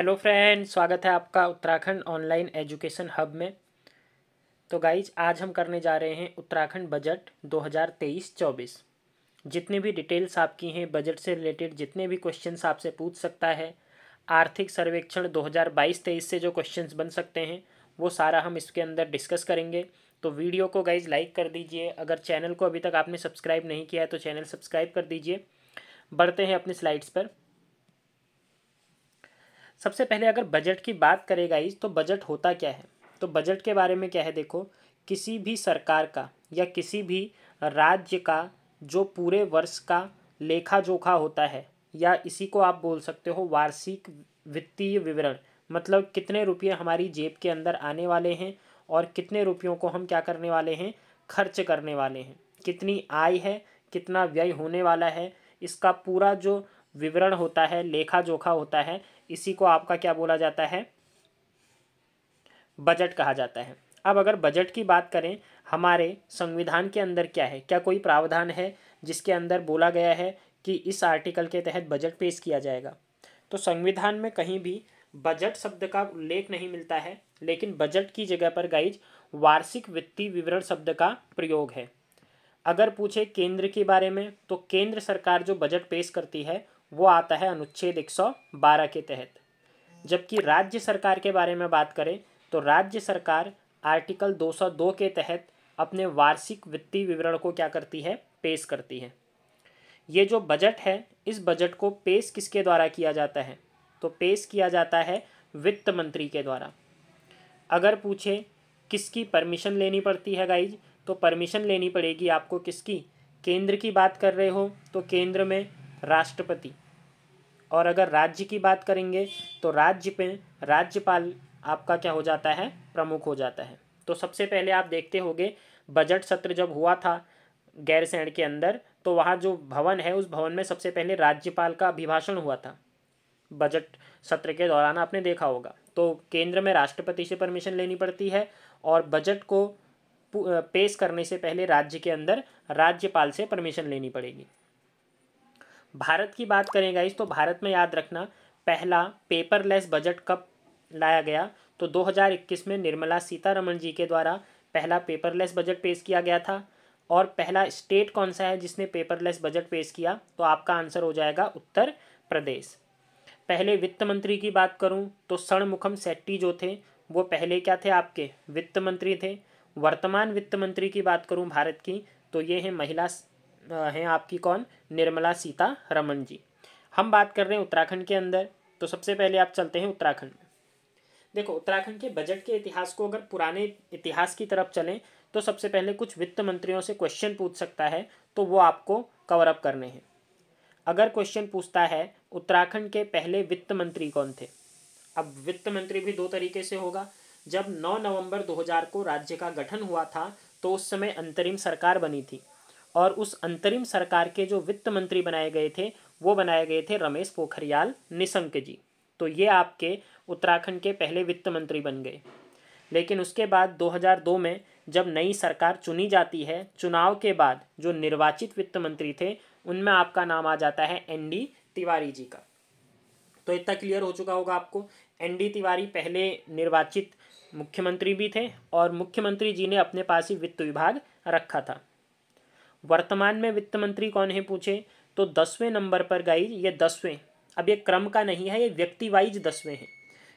hello friend स्वागत है आपका उत्तराखंड ऑनलाइन एजुकेशन हब में तो गाइज आज हम करने जा रहे हैं उत्तराखंड बजट 2023-24 जितनी भी डिटेल्स आपकी हैं बजट से रिलेटेड जितने भी क्वेश्चंस आपसे पूछ सकता है आर्थिक सर्वेक्षण 2022-23 से जो क्वेश्चंस बन सकते हैं वो सारा हम इसके अंदर डिस्कस करेंगे तो वीडियो को गाइज लाइक कर दीजिए अगर चैनल को अभी तक आपने सब्सक्राइब नहीं किया है तो चैनल सब्सक्राइब कर दीजिए बढ़ते हैं अपनी स्लाइड्स पर सबसे पहले अगर बजट की बात करेगा इस तो बजट होता क्या है तो बजट के बारे में क्या है देखो किसी भी सरकार का या किसी भी राज्य का जो पूरे वर्ष का लेखा जोखा होता है या इसी को आप बोल सकते हो वार्षिक वित्तीय विवरण मतलब कितने रुपये हमारी जेब के अंदर आने वाले हैं और कितने रुपयों को हम क्या करने वाले हैं खर्च करने वाले हैं कितनी आय है कितना व्यय होने वाला है इसका पूरा जो विवरण होता है लेखा जोखा होता है इसी को आपका क्या बोला जाता है बजट कहा जाता है अब अगर बजट की बात करें हमारे संविधान के अंदर क्या है क्या कोई प्रावधान है जिसके अंदर बोला गया है कि इस आर्टिकल के तहत बजट पेश किया जाएगा तो संविधान में कहीं भी बजट शब्द का उल्लेख नहीं मिलता है लेकिन बजट की जगह पर गाइज वार्षिक वित्तीय विवरण शब्द का प्रयोग है अगर पूछे केंद्र के बारे में तो केंद्र सरकार जो बजट पेश करती है वो आता है अनुच्छेद 112 के तहत जबकि राज्य सरकार के बारे में बात करें तो राज्य सरकार आर्टिकल 202 के तहत अपने वार्षिक वित्तीय विवरण को क्या करती है पेश करती है ये जो बजट है इस बजट को पेश किसके द्वारा किया जाता है तो पेश किया जाता है वित्त मंत्री के द्वारा अगर पूछे किसकी परमिशन लेनी पड़ती है गाइज तो परमिशन लेनी पड़ेगी आपको किसकी केंद्र की बात कर रहे हो तो केंद्र में राष्ट्रपति और अगर राज्य की बात करेंगे तो राज्य पे राज्यपाल आपका क्या हो जाता है प्रमुख हो जाता है तो सबसे पहले आप देखते होंगे बजट सत्र जब हुआ था गैरसैंण के अंदर तो वहाँ जो भवन है उस भवन में सबसे पहले राज्यपाल का अभिभाषण हुआ था बजट सत्र के दौरान आपने देखा होगा तो केंद्र में राष्ट्रपति से परमिशन लेनी पड़ती है और बजट को पेश करने से पहले राज्य के अंदर राज्यपाल से परमिशन लेनी पड़ेगी भारत की बात करें गाइस तो भारत में याद रखना पहला पेपरलेस बजट कब लाया गया तो 2021 में निर्मला सीतारमण जी के द्वारा पहला पेपरलेस बजट पेश किया गया था और पहला स्टेट कौन सा है जिसने पेपरलेस बजट पेश किया तो आपका आंसर हो जाएगा उत्तर प्रदेश पहले वित्त मंत्री की बात करूं तो सणमुखम सेट्टी जो थे वो पहले क्या थे आपके वित्त मंत्री थे वर्तमान वित्त मंत्री की बात करूँ भारत की तो ये हैं महिला हैं आपकी कौन निर्मला सीता रमन जी हम बात कर रहे हैं उत्तराखंड के अंदर तो सबसे पहले आप चलते हैं उत्तराखंड में देखो उत्तराखंड के बजट के इतिहास को अगर पुराने इतिहास की तरफ चलें तो सबसे पहले कुछ वित्त मंत्रियों से क्वेश्चन पूछ सकता है तो वो आपको कवर अप करने हैं अगर क्वेश्चन पूछता है उत्तराखंड के पहले वित्त मंत्री कौन थे अब वित्त मंत्री भी दो तरीके से होगा जब 9 नवंबर 2000 को राज्य का गठन हुआ था तो उस समय अंतरिम सरकार बनी थी और उस अंतरिम सरकार के जो वित्त मंत्री बनाए गए थे वो बनाए गए थे रमेश पोखरियाल निशंक जी तो ये आपके उत्तराखंड के पहले वित्त मंत्री बन गए लेकिन उसके बाद 2002 में जब नई सरकार चुनी जाती है चुनाव के बाद जो निर्वाचित वित्त मंत्री थे उनमें आपका नाम आ जाता है एन डी तिवारी जी का तो इतना क्लियर हो चुका होगा आपको एन डी तिवारी पहले निर्वाचित मुख्यमंत्री भी थे और मुख्यमंत्री जी ने अपने पास ही वित्त विभाग रखा था वर्तमान में वित्त मंत्री कौन है पूछे तो दसवें नंबर पर गई ये दसवें अब ये क्रम का नहीं है ये व्यक्ति वाइज दसवें हैं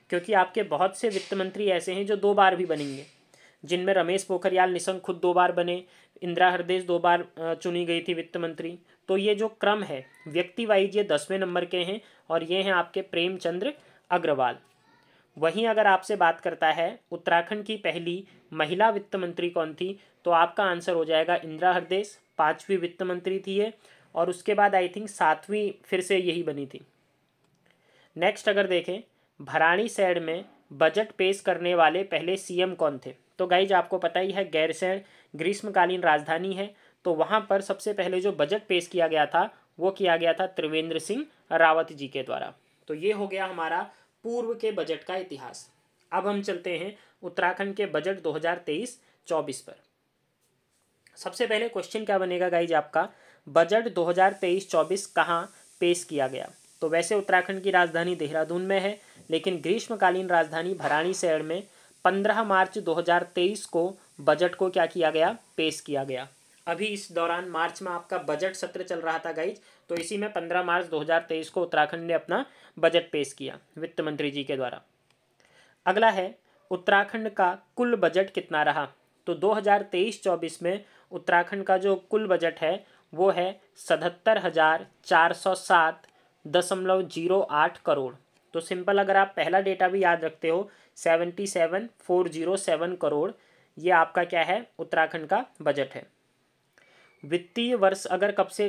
क्योंकि आपके बहुत से वित्त मंत्री ऐसे हैं जो दो बार भी बनेंगे जिनमें रमेश पोखरियाल निशंक खुद दो बार बने इंदिरा हरदेश दो बार चुनी गई थी वित्त मंत्री तो ये जो क्रम है व्यक्ति वाइज ये दसवें नंबर के हैं और ये हैं आपके प्रेमचंद्र अग्रवाल वहीं अगर आपसे बात करता है उत्तराखंड की पहली महिला वित्त मंत्री कौन थी तो आपका आंसर हो जाएगा इंदिरा हरदेश पाँचवीं वित्त मंत्री थी ये और उसके बाद आई थिंक सातवीं फिर से यही बनी थी नेक्स्ट अगर देखें भराणी सैड में बजट पेश करने वाले पहले सीएम कौन थे तो गाइज आपको पता ही है गैरसैण ग्रीष्मकालीन राजधानी है तो वहाँ पर सबसे पहले जो बजट पेश किया गया था वो किया गया था त्रिवेंद्र सिंह रावत जी के द्वारा तो ये हो गया हमारा पूर्व के बजट का इतिहास अब हम चलते हैं उत्तराखंड के बजट 2023-24 पर सबसे पहले क्वेश्चन क्या बनेगा गाइज आपका बजट 2023-24 कहाँ पेश किया गया तो वैसे उत्तराखंड की राजधानी देहरादून में है लेकिन ग्रीष्मकालीन राजधानी भरानी शहर में 15 मार्च 2023 को बजट को क्या किया गया पेश किया गया अभी इस दौरान मार्च में आपका बजट सत्र चल रहा था गाइज तो इसी में 15 मार्च 2023 को उत्तराखंड ने अपना बजट पेश किया वित्त मंत्री जी के द्वारा अगला है उत्तराखंड का कुल बजट कितना रहा तो 2023-24 में उत्तराखंड का जो कुल बजट है वो है सतहत्तर हज़ार चार सौ सात दशमलव जीरो आठ करोड़ तो सिंपल अगर आप पहला डेटा भी याद रखते हो seventy seven four zero seven crore ये आपका क्या है उत्तराखंड का बजट है वित्तीय वर्ष अगर कब से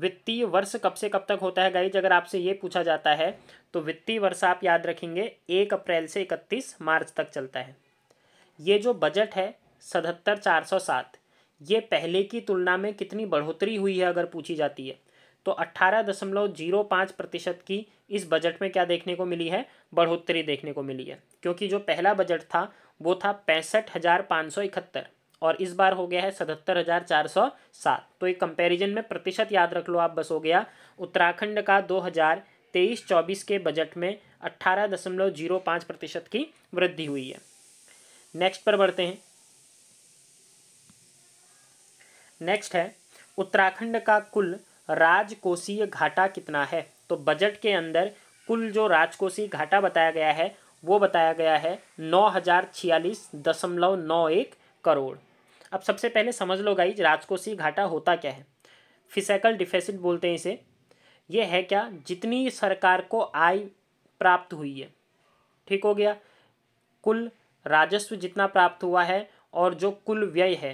वित्तीय वर्ष कब से कब तक होता है गाइज अगर आपसे ये पूछा जाता है तो वित्तीय वर्ष आप याद रखेंगे एक अप्रैल से इकतीस मार्च तक चलता है ये जो बजट है सतहत्तर चार सौ सात ये पहले की तुलना में कितनी बढ़ोतरी हुई है अगर पूछी जाती है तो अट्ठारह दशमलव जीरो पाँच प्रतिशत की इस बजट में क्या देखने को मिली है बढ़ोतरी देखने को मिली है क्योंकि जो पहला बजट था वो था पैंसठ हज़ार पाँच सौ इकहत्तर और इस बार हो गया है सतहत्तर हज़ार चार सौ सात तो एक कंपैरिजन में प्रतिशत याद रख लो आप बस हो गया उत्तराखंड का दो हज़ार तेईस चौबीस के बजट में अट्ठारह दशमलव जीरो पाँच प्रतिशत की वृद्धि हुई है नेक्स्ट पर बढ़ते हैं नेक्स्ट है उत्तराखंड का कुल राजकोषीय घाटा कितना है तो बजट के अंदर कुल जो राजकोषीय घाटा बताया गया है वो बताया गया है नौ हज़ार छियालीस दशमलव नौ एक करोड़ अब सबसे पहले समझ लो गाइज राजकोषीय घाटा होता क्या है फिसकल डिफेसिट बोलते हैं इसे ये है क्या जितनी सरकार को आय प्राप्त हुई है ठीक हो गया कुल राजस्व जितना प्राप्त हुआ है और जो कुल व्यय है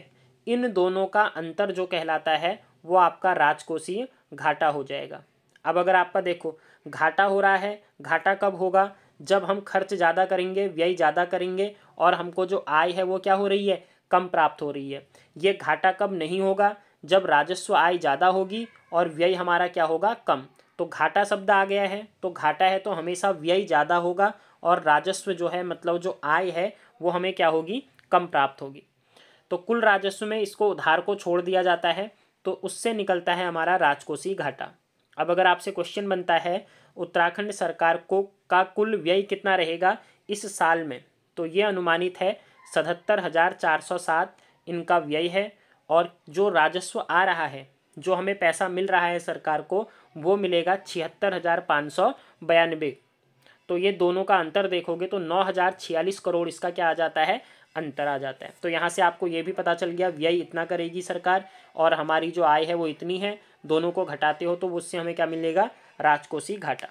इन दोनों का अंतर जो कहलाता है वो आपका राजकोषीय घाटा हो जाएगा अब अगर आपका देखो घाटा हो रहा है घाटा कब होगा जब हम खर्च ज़्यादा करेंगे व्यय ज़्यादा करेंगे और हमको जो आय है वो क्या हो रही है कम प्राप्त हो रही है ये घाटा कब नहीं होगा जब राजस्व आय ज़्यादा होगी और व्यय हमारा क्या होगा कम तो घाटा शब्द आ गया है तो घाटा है तो हमेशा व्यय ज़्यादा होगा और राजस्व जो है मतलब जो आय है वो हमें क्या होगी कम प्राप्त होगी तो कुल राजस्व में इसको उधार को छोड़ दिया जाता है तो उससे निकलता है हमारा राजकोषीय घाटा अब अगर आपसे क्वेश्चन बनता है उत्तराखंड सरकार को का कुल व्यय कितना रहेगा इस साल में तो ये अनुमानित है सतहत्तर हज़ार चार सौ सात इनका व्यय है और जो राजस्व आ रहा है जो हमें पैसा मिल रहा है सरकार को वो मिलेगा छिहत्तर हज़ार पाँच सौ बयानबे तो ये दोनों का अंतर देखोगे तो नौ हज़ार छियालीस करोड़ इसका क्या आ जाता है अंतर आ जाता है तो यहाँ से आपको ये भी पता चल गया व्यय इतना करेगी सरकार और हमारी जो आय है वो इतनी है दोनों को घटाते हो तो उससे हमें क्या मिलेगा राजकोषीय घाटा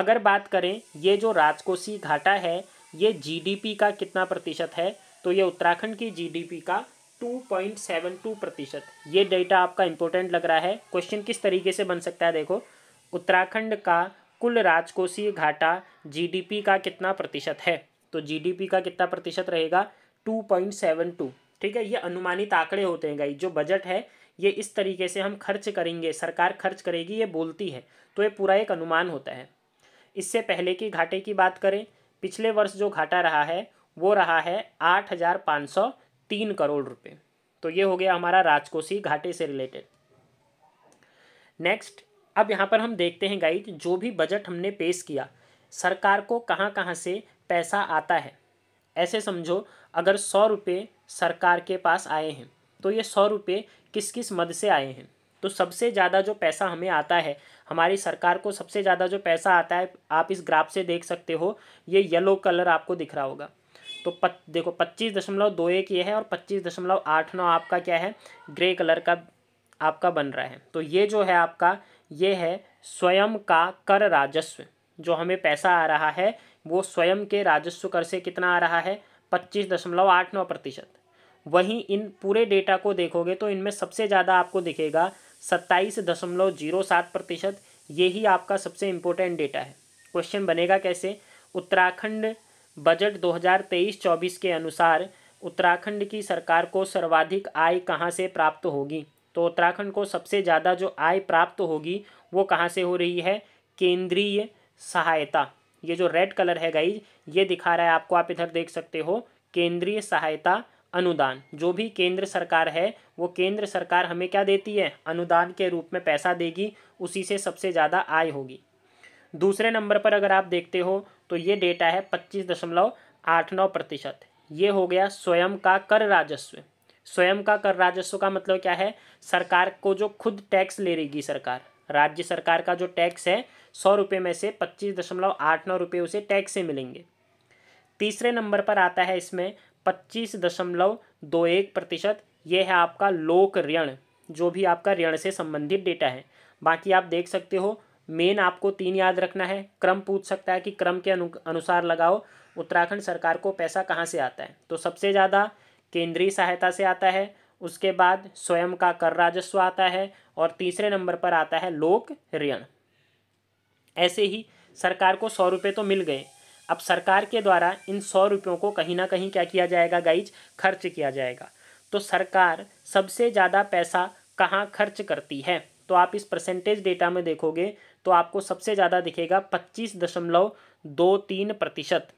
अगर बात करें ये जो राजकोषीय घाटा है ये जीडीपी का कितना प्रतिशत है तो ये उत्तराखंड की जीडीपी का 2.72 प्रतिशत ये डेटा आपका इंपॉर्टेंट लग रहा है क्वेश्चन किस तरीके से बन सकता है देखो उत्तराखंड का कुल राजकोषीय घाटा जीडीपी का कितना प्रतिशत है तो जीडीपी का कितना प्रतिशत रहेगा 2.72 ठीक है ये अनुमानित आंकड़े होते हैं गाई जो बजट है ये इस तरीके से हम खर्च करेंगे सरकार खर्च करेगी ये बोलती है तो ये पूरा एक अनुमान होता है इससे पहले की घाटे की बात करें पिछले वर्ष जो घाटा रहा है वो रहा है आठ हज़ार पाँच सौ तीन करोड़ रुपए तो ये हो गया हमारा राजकोषीय घाटे से रिलेटेड नेक्स्ट अब यहाँ पर हम देखते हैं गाइज जो भी बजट हमने पेश किया सरकार को कहाँ कहाँ से पैसा आता है ऐसे समझो अगर सौ रुपये सरकार के पास आए हैं तो ये सौ रुपये किस किस मद से आए हैं तो सबसे ज़्यादा जो पैसा हमें आता है हमारी सरकार को सबसे ज़्यादा जो पैसा आता है आप इस ग्राफ से देख सकते हो ये येलो कलर आपको दिख रहा होगा तो पत, देखो पच्चीस दशमलव दो एक ये है और पच्चीस दशमलव आठ नौ आपका क्या है ग्रे कलर का आपका बन रहा है तो ये जो है आपका ये है स्वयं का कर राजस्व जो हमें पैसा आ रहा है वो स्वयं के राजस्व कर से कितना आ रहा है पच्चीस दशमलव आठ नौ प्रतिशत वहीं इन पूरे डेटा को देखोगे तो इनमें सबसे ज़्यादा आपको दिखेगा सत्ताईस दशमलव जीरो सात प्रतिशत ये ही आपका सबसे इम्पोर्टेंट डेटा है क्वेश्चन बनेगा कैसे उत्तराखंड बजट 2023-24 के अनुसार उत्तराखंड की सरकार को सर्वाधिक आय कहाँ से प्राप्त होगी तो उत्तराखंड को सबसे ज़्यादा जो आय प्राप्त होगी वो कहाँ से हो रही है केंद्रीय सहायता ये जो रेड कलर है गाइज ये दिखा रहा है आपको आप इधर देख सकते हो केंद्रीय सहायता अनुदान जो भी केंद्र सरकार है वो केंद्र सरकार हमें क्या देती है अनुदान के रूप में पैसा देगी उसी से सबसे ज़्यादा आय होगी दूसरे नंबर पर अगर आप देखते हो तो ये डेटा है पच्चीस दशमलव आठ नौ प्रतिशत ये हो गया स्वयं का कर राजस्व स्वयं का कर राजस्व का मतलब क्या है सरकार को जो खुद टैक्स ले रहेगी सरकार राज्य सरकार का जो टैक्स है सौ रुपये में से पच्चीस दशमलव आठ नौ रुपये उसे टैक्स से मिलेंगे तीसरे नंबर पर आता है इसमें पच्चीस दशमलव दो एक प्रतिशत ये है आपका लोक ऋण जो भी आपका ऋण से संबंधित डेटा है बाकी आप देख सकते हो मेन आपको तीन याद रखना है क्रम पूछ सकता है कि क्रम के अनु अनुसार लगाओ उत्तराखंड सरकार को पैसा कहाँ से आता है तो सबसे ज़्यादा केंद्रीय सहायता से आता है उसके बाद स्वयं का कर राजस्व आता है और तीसरे नंबर पर आता है लोक ऋण ऐसे ही सरकार को सौ रुपये तो मिल गए अब सरकार के द्वारा इन सौ रुपयों को कहीं ना कहीं क्या किया जाएगा गाइज खर्च किया जाएगा तो सरकार सबसे ज़्यादा पैसा कहाँ खर्च करती है तो आप इस परसेंटेज डेटा में देखोगे तो आपको सबसे ज़्यादा दिखेगा पच्चीस दशमलव दो तीन प्रतिशत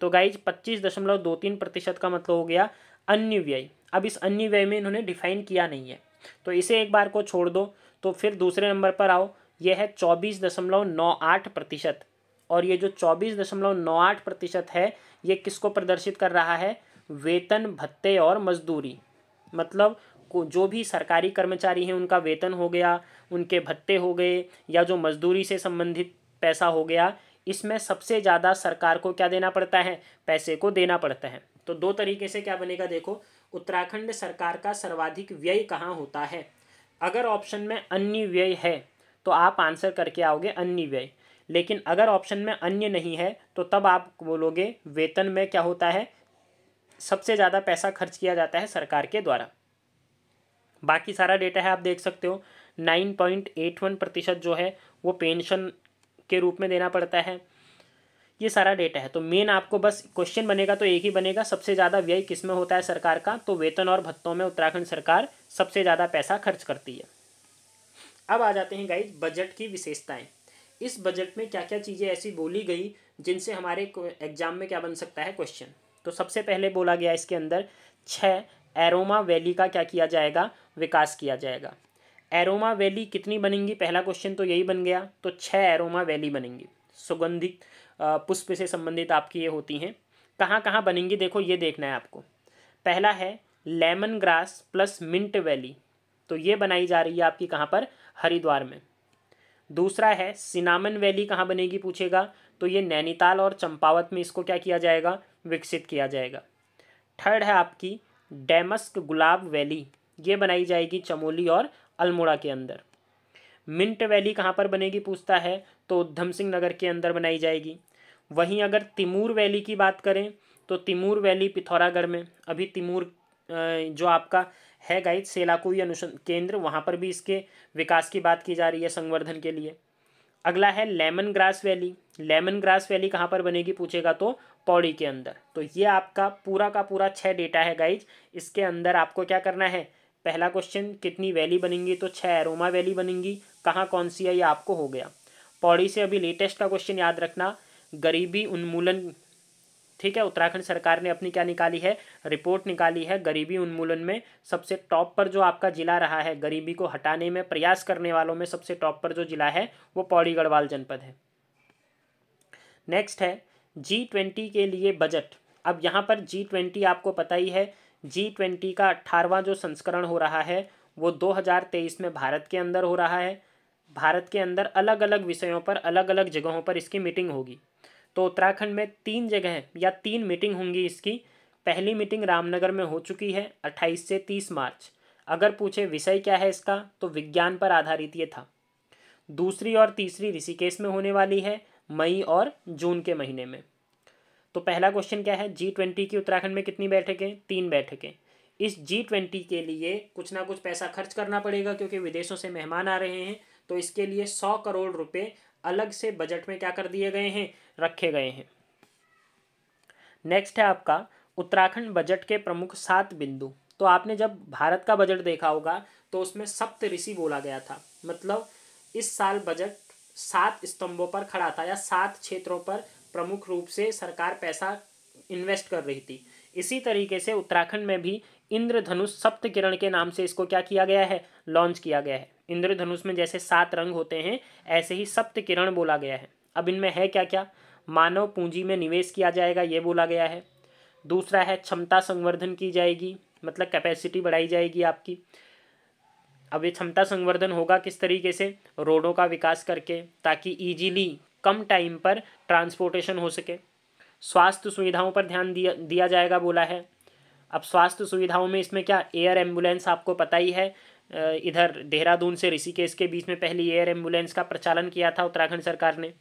तो गाइज पच्चीस दशमलव दो तीन प्रतिशत का मतलब हो गया अन्य व्यय अब इस अन्य व्यय में इन्होंने डिफाइन किया नहीं है तो इसे एक बार को छोड़ दो तो फिर दूसरे नंबर पर आओ यह है चौबीस दशमलव नौ आठ प्रतिशत और ये जो चौबीस दशमलव नौ आठ प्रतिशत है ये किसको प्रदर्शित कर रहा है वेतन भत्ते और मजदूरी मतलब को जो भी सरकारी कर्मचारी हैं उनका वेतन हो गया उनके भत्ते हो गए या जो मजदूरी से संबंधित पैसा हो गया इसमें सबसे ज़्यादा सरकार को क्या देना पड़ता है पैसे को देना पड़ता है तो दो तरीके से क्या बनेगा देखो उत्तराखंड सरकार का सर्वाधिक व्यय कहाँ होता है अगर ऑप्शन में अन्य व्यय है तो आप आंसर करके आओगे अन्य व्यय लेकिन अगर ऑप्शन में अन्य नहीं है तो तब आप बोलोगे वेतन में क्या होता है सबसे ज़्यादा पैसा खर्च किया जाता है सरकार के द्वारा बाकी सारा डेटा है आप देख सकते हो नाइन पॉइंट एट वन प्रतिशत जो है वो पेंशन के रूप में देना पड़ता है ये सारा डेटा है तो मेन आपको बस क्वेश्चन बनेगा तो एक ही बनेगा सबसे ज़्यादा व्यय किस में होता है सरकार का तो वेतन और भत्तों में उत्तराखंड सरकार सबसे ज़्यादा पैसा खर्च करती है अब आ जाते हैं गाइज बजट की विशेषताएँ इस बजट में क्या क्या चीज़ें ऐसी बोली गई जिनसे हमारे एग्जाम में क्या बन सकता है क्वेश्चन तो सबसे पहले बोला गया इसके अंदर छः एरोमा वैली का क्या किया जाएगा विकास किया जाएगा एरोमा वैली कितनी बनेंगी पहला क्वेश्चन तो यही बन गया तो छः एरोमा वैली बनेंगी सुगंधित पुष्प से संबंधित आपकी ये होती हैं कहाँ कहाँ बनेंगी देखो ये देखना है आपको पहला है lemon grass plus mint valley तो ये बनाई जा रही है आपकी कहाँ पर हरिद्वार में दूसरा है सिनामन वैली कहाँ बनेगी पूछेगा तो ये नैनीताल और चंपावत में इसको क्या किया जाएगा विकसित किया जाएगा थर्ड है आपकी डेमस्क गुलाब वैली ये बनाई जाएगी चमोली और अल्मोड़ा के अंदर मिंट वैली कहाँ पर बनेगी पूछता है तो उधम सिंह नगर के अंदर बनाई जाएगी वहीं अगर तिमूर वैली की बात करें तो तिमूर वैली पिथौरागढ़ में अभी तिमूर जो आपका है गाइज सेलाकुई अनुसंध केंद्र वहाँ पर भी इसके विकास की बात की जा रही है संवर्धन के लिए अगला है lemon grass valley lemon grass valley कहाँ पर बनेगी पूछेगा तो पौड़ी के अंदर तो ये आपका पूरा का पूरा छः डेटा है गाइज इसके अंदर आपको क्या करना है पहला क्वेश्चन कितनी वैली बनेंगी तो छः एरोमा वैली बनेंगी कहाँ कौन सी है ये आपको हो गया पौड़ी से अभी लेटेस्ट का क्वेश्चन याद रखना गरीबी उन्मूलन ठीक है उत्तराखंड सरकार ने अपनी क्या निकाली है रिपोर्ट निकाली है गरीबी उन्मूलन में सबसे टॉप पर जो आपका जिला रहा है गरीबी को हटाने में प्रयास करने वालों में सबसे टॉप पर जो जिला है वो पौड़ी गढ़वाल जनपद है नेक्स्ट है जी ट्वेंटी के लिए बजट अब यहाँ पर जी ट्वेंटी आपको पता ही है जी ट्वेंटी का अट्ठारहवां जो संस्करण हो रहा है वो 2023 में भारत के अंदर हो रहा है भारत के अंदर अलग अलग विषयों पर अलग अलग जगहों पर इसकी मीटिंग होगी तो उत्तराखंड में तीन जगह या तीन मीटिंग होंगी इसकी पहली मीटिंग रामनगर में हो चुकी है अट्ठाईस से तीस मार्च अगर पूछे विषय क्या है इसका तो विज्ञान पर आधारित ये था दूसरी और तीसरी ऋषिकेश में होने वाली है मई और जून के महीने में तो पहला क्वेश्चन क्या है जी ट्वेंटी की उत्तराखंड में कितनी बैठकें तीन बैठकें इस जी ट्वेंटी के लिए कुछ ना कुछ पैसा खर्च करना पड़ेगा क्योंकि विदेशों से मेहमान आ रहे हैं तो इसके लिए सौ करोड़ रुपए अलग से बजट में क्या कर दिए गए हैं रखे गए हैं नेक्स्ट है आपका उत्तराखंड बजट के प्रमुख सात बिंदु तो आपने जब भारत का बजट देखा होगा तो उसमें सप्त ऋषि बोला गया था मतलब इस साल बजट सात स्तंभों पर खड़ा था या सात क्षेत्रों पर प्रमुख रूप से सरकार पैसा इन्वेस्ट कर रही थी इसी तरीके से उत्तराखंड में भी इंद्रधनुष सप्त किरण के नाम से इसको क्या किया गया है लॉन्च किया गया है इंद्रधनुष में जैसे सात रंग होते हैं ऐसे ही सप्त किरण बोला गया है अब इनमें है क्या क्या मानव पूंजी में निवेश किया जाएगा ये बोला गया है दूसरा है क्षमता संवर्धन की जाएगी मतलब कैपेसिटी बढ़ाई जाएगी आपकी अब ये क्षमता संवर्धन होगा किस तरीके से रोडों का विकास करके ताकि ईजीली कम टाइम पर ट्रांसपोर्टेशन हो सके स्वास्थ्य सुविधाओं पर ध्यान दिया दिया जाएगा बोला है अब स्वास्थ्य सुविधाओं में इसमें क्या एयर एम्बुलेंस आपको पता ही है इधर देहरादून से ऋषिकेश के बीच में पहली एयर एम्बुलेंस का प्रचालन किया था उत्तराखंड सरकार ने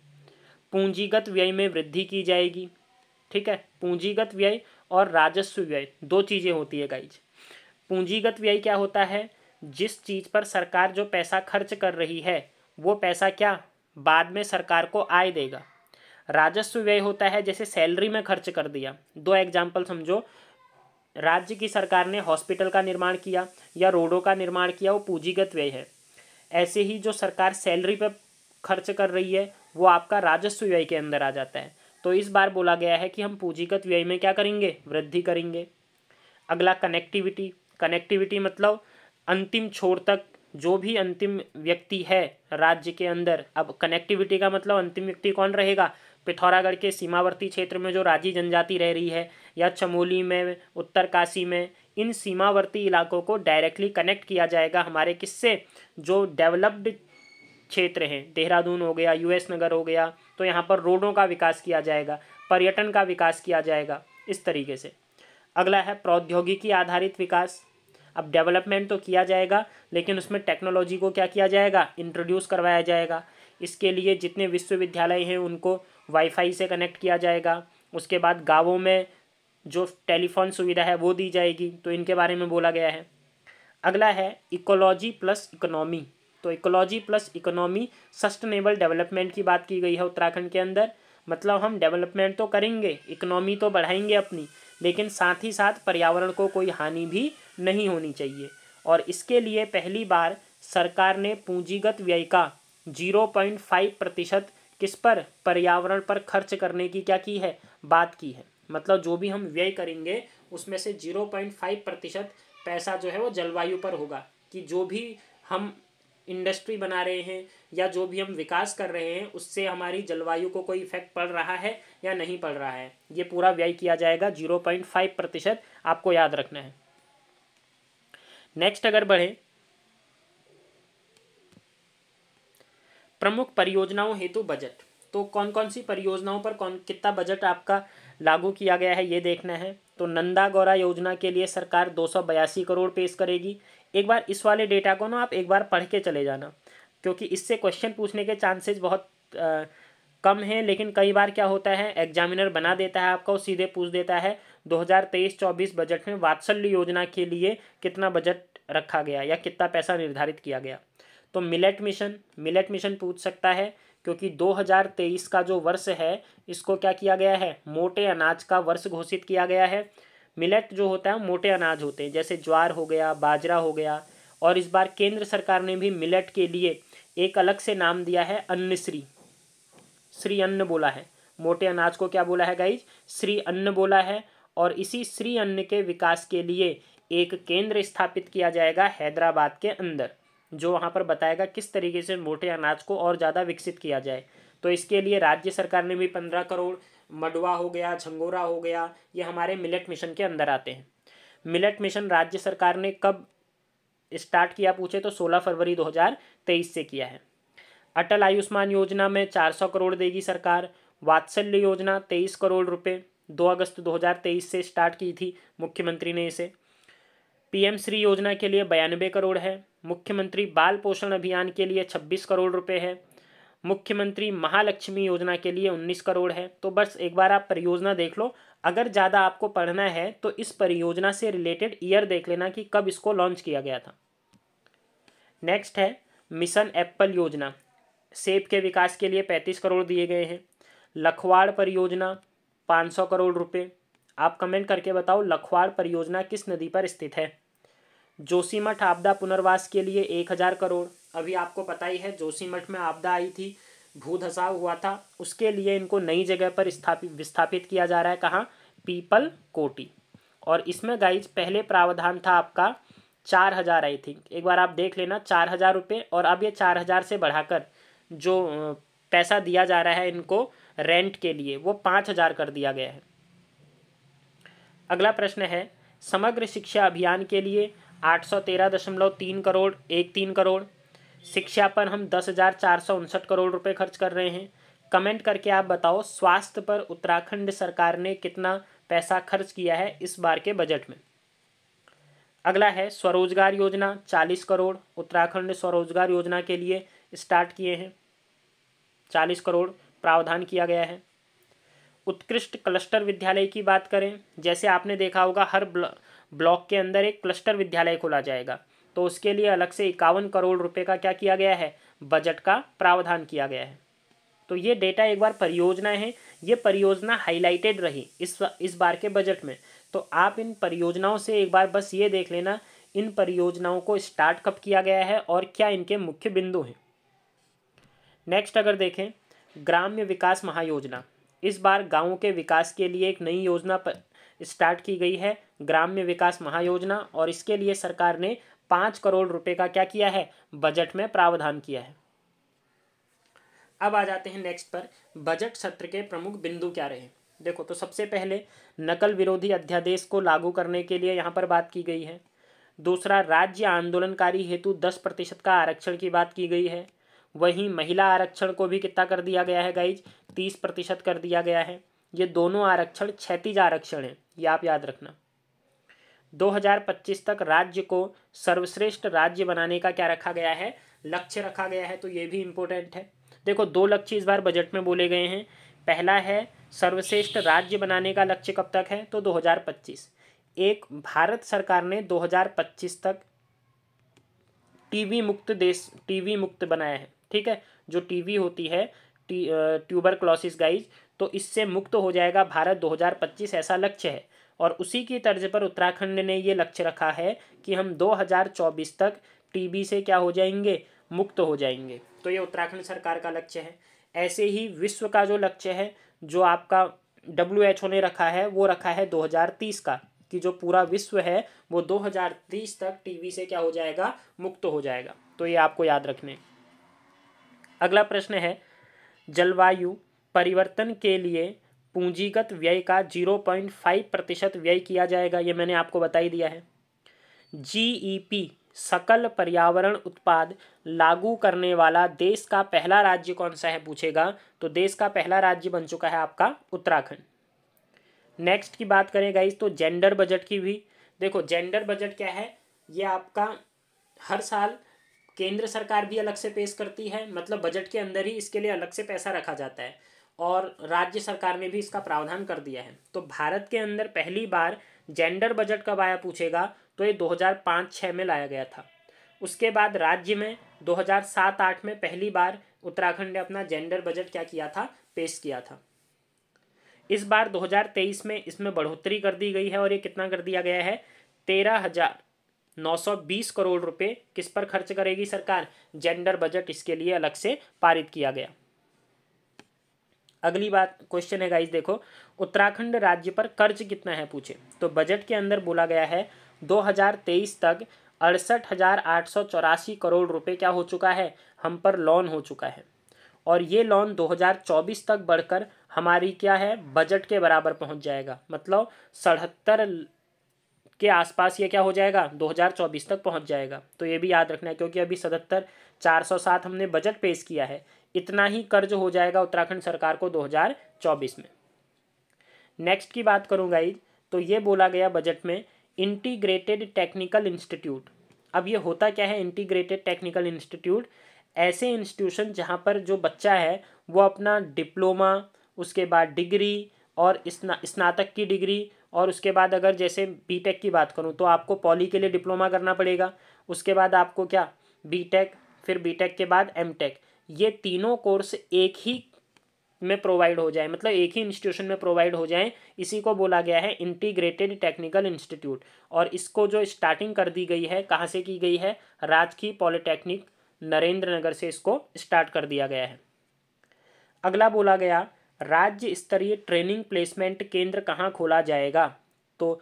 पूंजीगत व्यय में वृद्धि की जाएगी ठीक है पूंजीगत व्यय और राजस्व व्यय दो चीज़ें होती है गाइज पूंजीगत व्यय क्या होता है जिस चीज़ पर सरकार जो पैसा खर्च कर रही है वो पैसा क्या बाद में सरकार को आय देगा राजस्व व्यय होता है जैसे सैलरी में खर्च कर दिया दो एग्जाम्पल समझो राज्य की सरकार ने हॉस्पिटल का निर्माण किया या रोडों का निर्माण किया वो पूंजीगत व्यय है ऐसे ही जो सरकार सैलरी पर खर्च कर रही है वो आपका राजस्व व्यय के अंदर आ जाता है तो इस बार बोला गया है कि हम पूंजीगत व्यय में क्या करेंगे वृद्धि करेंगे अगला कनेक्टिविटी कनेक्टिविटी मतलब अंतिम छोर तक जो भी अंतिम व्यक्ति है राज्य के अंदर अब कनेक्टिविटी का मतलब अंतिम व्यक्ति कौन रहेगा पिथौरागढ़ के सीमावर्ती क्षेत्र में जो राजी जनजाति रह रही है या चमोली में उत्तरकाशी में इन सीमावर्ती इलाकों को डायरेक्टली कनेक्ट किया जाएगा हमारे किससे जो डेवलप्ड क्षेत्र हैं देहरादून हो गया यूएस नगर हो गया तो यहाँ पर रोडों का विकास किया जाएगा पर्यटन का विकास किया जाएगा इस तरीके से अगला है प्रौद्योगिकी आधारित विकास अब डेवलपमेंट तो किया जाएगा लेकिन उसमें टेक्नोलॉजी को क्या किया जाएगा इंट्रोड्यूस करवाया जाएगा इसके लिए जितने विश्वविद्यालय हैं उनको वाईफाई से कनेक्ट किया जाएगा उसके बाद गाँवों में जो टेलीफोन सुविधा है वो दी जाएगी तो इनके बारे में बोला गया है अगला है इकोलॉजी प्लस इकोनॉमी तो ecology plus economy sustainable development की बात की गई है उत्तराखंड के अंदर मतलब हम डेवलपमेंट तो करेंगे इकोनॉमी तो बढ़ाएंगे अपनी लेकिन साथ ही साथ पर्यावरण को कोई हानि भी नहीं होनी चाहिए और इसके लिए पहली बार सरकार ने पूंजीगत व्यय का जीरो पॉइंट फाइव प्रतिशत किस पर पर्यावरण पर खर्च करने की क्या की है बात की है मतलब जो भी हम व्यय करेंगे उसमें से जीरो पॉइंट फाइव प्रतिशत पैसा जो है वो जलवायु पर होगा कि जो भी हम इंडस्ट्री बना रहे हैं या जो भी हम विकास कर रहे हैं उससे हमारी जलवायु को कोई इफेक्ट पड़ रहा है या नहीं पड़ रहा है ये पूरा व्यय किया जाएगा जीरो पॉइंट फाइव प्रतिशत आपको याद रखना है नेक्स्ट अगर बढ़े प्रमुख परियोजनाओं हेतु बजट तो कौन कौन सी परियोजनाओं पर कौन कितना बजट आपका लागू किया गया है ये देखना है तो नंदा गौरा योजना के लिए सरकार दो करोड़ पेश करेगी एक बार इस वाले डेटा को ना आप एक बार पढ़ के चले जाना क्योंकि इससे क्वेश्चन पूछने के चांसेस बहुत आ, कम है लेकिन कई बार क्या होता है एग्जामिनर बना देता है आपका वो सीधे पूछ देता है 2023-24 बजट में वात्सल्य योजना के लिए कितना बजट रखा गया या कितना पैसा निर्धारित किया गया तो मिलेट मिशन मिलेट मिशन पूछ सकता है क्योंकि 2023 का जो वर्ष है इसको क्या किया गया है मोटे अनाज का वर्ष घोषित किया गया है मिलेट जो होता है मोटे अनाज होते हैं जैसे ज्वार हो गया बाजरा हो गया और इस बार केंद्र सरकार ने भी मिलेट के लिए एक अलग से नाम दिया है अन्न श्री अन्न बोला है मोटे अनाज को क्या बोला है गाइज श्री अन्न बोला है और इसी श्री अन्न के विकास के लिए एक केंद्र स्थापित किया जाएगा हैदराबाद के अंदर जो वहाँ पर बताएगा किस तरीके से मोटे अनाज को और ज़्यादा विकसित किया जाए तो इसके लिए राज्य सरकार ने भी पंद्रह करोड़ मडवा हो गया झंगोरा हो गया ये हमारे मिलेट मिशन के अंदर आते हैं मिलेट मिशन राज्य सरकार ने कब स्टार्ट किया पूछे तो 16 फरवरी 2023 से किया है अटल आयुष्मान योजना में 400 करोड़ देगी सरकार वात्सल्य योजना 23 करोड़ रुपए 2 अगस्त 2023 से स्टार्ट की थी मुख्यमंत्री ने इसे पीएम श्री योजना के लिए बयानबे करोड़ है मुख्यमंत्री बाल पोषण अभियान के लिए 26 करोड़ रुपए है मुख्यमंत्री महालक्ष्मी योजना के लिए 19 करोड़ है तो बस एक बार आप परियोजना देख लो अगर ज़्यादा आपको पढ़ना है तो इस परियोजना से रिलेटेड ईयर देख लेना कि कब इसको लॉन्च किया गया था नेक्स्ट है मिशन एप्पल योजना सेब के विकास के लिए पैंतीस करोड़ दिए गए हैं लखवाड़ परियोजना पाँच सौ करोड़ रुपये आप कमेंट करके बताओ लखवाड़ परियोजना किस नदी पर स्थित है जोशीमठ आपदा पुनर्वास के लिए एक हज़ार करोड़ अभी आपको पता ही है जोशीमठ में आपदा आई थी भू धसाव हुआ था उसके लिए इनको नई जगह पर स्थापित विस्थापित किया जा रहा है कहाँ पीपल कोटी और इसमें गाइज पहले प्रावधान था आपका चार हज़ार आई थिंक एक बार आप देख लेना चार हज़ार रुपये और अब ये चार हज़ार से बढ़ाकर जो पैसा दिया जा रहा है इनको रेंट के लिए वो पाँच हज़ार कर दिया गया है अगला प्रश्न है समग्र शिक्षा अभियान के लिए आठ सौ तेरह दशमलव तीन करोड़ एक तीन करोड़ शिक्षा पर हम दस हज़ार चार सौ उनसठ करोड़ रुपए खर्च कर रहे हैं कमेंट करके आप बताओ स्वास्थ्य पर उत्तराखंड सरकार ने कितना पैसा खर्च किया है इस बार के बजट में अगला है स्वरोजगार योजना चालीस करोड़ उत्तराखंड स्वरोजगार योजना के लिए स्टार्ट किए हैं चालीस करोड़ प्रावधान किया गया है उत्कृष्ट क्लस्टर विद्यालय की बात करें जैसे आपने देखा होगा हर ब्लॉक के अंदर एक क्लस्टर विद्यालय खोला जाएगा तो उसके लिए अलग से इक्यावन करोड़ रुपए का क्या किया गया है बजट का प्रावधान किया गया है तो ये डेटा एक बार परियोजना है ये परियोजना हाईलाइटेड रही इस इस बार के बजट में तो आप इन परियोजनाओं से एक बार बस ये देख लेना इन परियोजनाओं को स्टार्ट कब किया गया है और क्या इनके मुख्य बिंदु हैं नेक्स्ट अगर देखें ग्राम्य विकास महायोजना इस बार गाँव के विकास के लिए एक नई योजना पर स्टार्ट की गई है ग्राम्य विकास महायोजना और इसके लिए सरकार ने पाँच करोड़ रुपए का क्या किया है बजट में प्रावधान किया है अब आ जाते हैं नेक्स्ट पर बजट सत्र के प्रमुख बिंदु क्या रहे देखो तो सबसे पहले नकल विरोधी अध्यादेश को लागू करने के लिए यहाँ पर बात की गई है दूसरा राज्य आंदोलनकारी हेतु दस प्रतिशत का आरक्षण की बात की गई है वहीं महिला आरक्षण को भी कितना कर दिया गया है गाइज तीस प्रतिशत कर दिया गया है ये दोनों आरक्षण क्षैतिज आरक्षण है ये आप याद रखना 2025 तक राज्य को सर्वश्रेष्ठ राज्य बनाने का क्या रखा गया है लक्ष्य रखा गया है तो ये भी इम्पोर्टेंट है देखो दो लक्ष्य इस बार बजट में बोले गए हैं पहला है सर्वश्रेष्ठ राज्य बनाने का लक्ष्य कब तक है तो 2025 एक भारत सरकार ने 2025 तक टीवी मुक्त देश टीवी मुक्त बनाया है ठीक है जो टीवी होती है टी, ट्यूबर क्लॉसिस गाइज तो इससे मुक्त हो जाएगा भारत 2025 ऐसा लक्ष्य है और उसी की तर्ज पर उत्तराखंड ने ये लक्ष्य रखा है कि हम 2024 तक टीबी से क्या हो जाएंगे मुक्त हो जाएंगे तो ये उत्तराखंड सरकार का लक्ष्य है ऐसे ही विश्व का जो लक्ष्य है जो आपका डब्ल्यू ने रखा है वो रखा है दो का कि जो पूरा विश्व है वो 2030 तक टीवी से क्या हो जाएगा मुक्त हो जाएगा तो ये आपको याद रखने अगला प्रश्न है जलवायु परिवर्तन के लिए पूंजीगत व्यय का जीरो पॉइंट फाइव प्रतिशत व्यय किया जाएगा ये मैंने आपको बता ही दिया है जी e सकल पर्यावरण उत्पाद लागू करने वाला देश का पहला राज्य कौन सा है पूछेगा तो देश का पहला राज्य बन चुका है आपका उत्तराखंड नेक्स्ट की बात करें गाइज तो जेंडर बजट की भी देखो जेंडर बजट क्या है ये आपका हर साल केंद्र सरकार भी अलग से पेश करती है मतलब बजट के अंदर ही इसके लिए अलग से पैसा रखा जाता है और राज्य सरकार ने भी इसका प्रावधान कर दिया है तो भारत के अंदर पहली बार जेंडर बजट कब आया पूछेगा तो ये 2005-6 में लाया गया था उसके बाद राज्य में 2007-8 में पहली बार उत्तराखंड ने अपना जेंडर बजट क्या किया था पेश किया था इस बार 2023 में इसमें बढ़ोतरी कर दी गई है और ये कितना कर दिया गया है तेरह हजार नौ सौ बीस करोड़ रुपये किस पर खर्च करेगी सरकार जेंडर बजट इसके लिए अलग से पारित किया गया अगली बात क्वेश्चन है गाइज देखो उत्तराखंड राज्य पर कर्ज कितना है पूछे तो बजट के अंदर बोला गया है 2023 तक अड़सठ हज़ार आठ सौ चौरासी करोड़ रुपए क्या हो चुका है हम पर लोन हो चुका है और ये लोन 2024 तक बढ़कर हमारी क्या है बजट के बराबर पहुंच जाएगा मतलब सड़हत्तर के आसपास ये क्या हो जाएगा 2024 तक पहुंच जाएगा तो ये भी याद रखना है क्योंकि अभी सतहत्तर चार सौ सात हमने बजट पेश किया है इतना ही कर्ज हो जाएगा उत्तराखंड सरकार को 2024 में नेक्स्ट की बात करूँ गाइज तो ये बोला गया बजट में इंटीग्रेटेड टेक्निकल इंस्टीट्यूट अब ये होता क्या है इंटीग्रेटेड टेक्निकल इंस्टीट्यूट ऐसे इंस्टीट्यूशन जहाँ पर जो बच्चा है वो अपना डिप्लोमा उसके बाद डिग्री और स्नातक की डिग्री और उसके बाद अगर जैसे बीटेक की बात करूँ तो आपको पॉली के लिए डिप्लोमा करना पड़ेगा उसके बाद आपको क्या बीटेक फिर बीटेक के बाद एमटेक ये तीनों कोर्स एक ही में प्रोवाइड हो जाए मतलब एक ही इंस्टीट्यूशन में प्रोवाइड हो जाए इसी को बोला गया है इंटीग्रेटेड टेक्निकल इंस्टीट्यूट और इसको जो स्टार्टिंग कर दी गई है कहाँ से की गई है राजकीय पॉलिटेक्निक नरेंद्र नगर से इसको स्टार्ट कर दिया गया है अगला बोला गया राज्य स्तरीय ट्रेनिंग प्लेसमेंट केंद्र कहाँ खोला जाएगा तो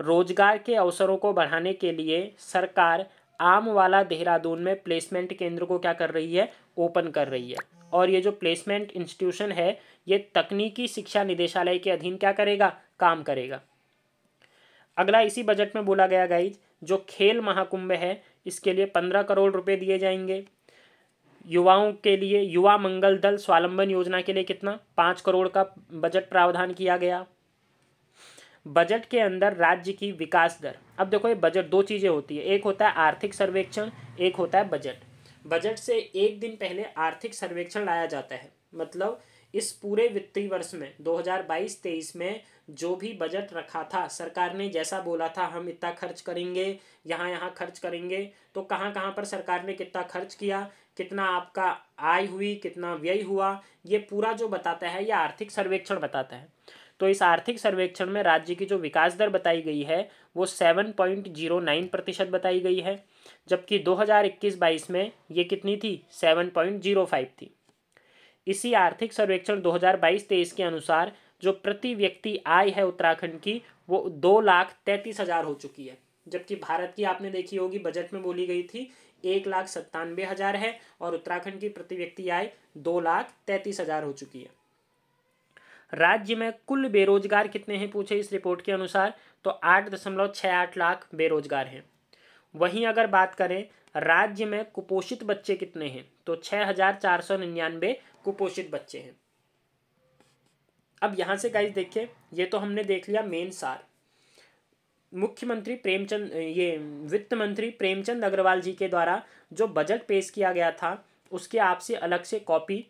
रोजगार के अवसरों को बढ़ाने के लिए सरकार आम वाला देहरादून में प्लेसमेंट केंद्र को क्या कर रही है ओपन कर रही है और ये जो प्लेसमेंट इंस्टीट्यूशन है ये तकनीकी शिक्षा निदेशालय के अधीन क्या करेगा काम करेगा अगला इसी बजट में बोला गया गाइज जो खेल महाकुंभ है इसके लिए पंद्रह करोड़ रुपए दिए जाएंगे युवाओं के लिए युवा मंगल दल स्वावलंबन योजना के लिए कितना पाँच करोड़ का बजट प्रावधान किया गया बजट के अंदर राज्य की विकास दर अब देखो ये बजट दो चीज़ें होती है एक होता है आर्थिक सर्वेक्षण एक होता है बजट बजट से एक दिन पहले आर्थिक सर्वेक्षण लाया जाता है मतलब इस पूरे वित्तीय वर्ष में 2022-23 में जो भी बजट रखा था सरकार ने जैसा बोला था हम इतना खर्च करेंगे यहाँ यहाँ खर्च करेंगे तो कहाँ कहाँ पर सरकार ने कितना खर्च किया कितना आपका आय हुई कितना व्यय हुआ ये पूरा जो बताता है ये आर्थिक सर्वेक्षण बताता है तो इस आर्थिक सर्वेक्षण में राज्य की जो विकास दर बताई गई है वो सेवन पॉइंट जीरो नाइन प्रतिशत बताई गई है जबकि दो हज़ार इक्कीस बाईस में ये कितनी थी सेवन पॉइंट जीरो फाइव थी इसी आर्थिक सर्वेक्षण दो हज़ार बाईस तेईस के अनुसार जो प्रति व्यक्ति आय है उत्तराखंड की वो दो लाख तैंतीस हज़ार हो चुकी है जबकि भारत की आपने देखी होगी बजट में बोली गई थी एक लाख सत्तानवे हज़ार है और उत्तराखंड की प्रति व्यक्ति आय दो लाख तैंतीस हज़ार हो चुकी है राज्य में कुल बेरोजगार कितने हैं पूछे इस रिपोर्ट के अनुसार तो आठ दशमलव छः आठ लाख बेरोजगार हैं वहीं अगर बात करें राज्य में कुपोषित बच्चे कितने हैं तो छः हजार चार सौ निन्यानवे कुपोषित बच्चे हैं अब यहाँ से गाइस देखिए ये तो हमने देख लिया मेन सार मुख्यमंत्री प्रेमचंद ये वित्त मंत्री प्रेमचंद अग्रवाल जी के द्वारा जो बजट पेश किया गया था उसके आपसे अलग से कॉपी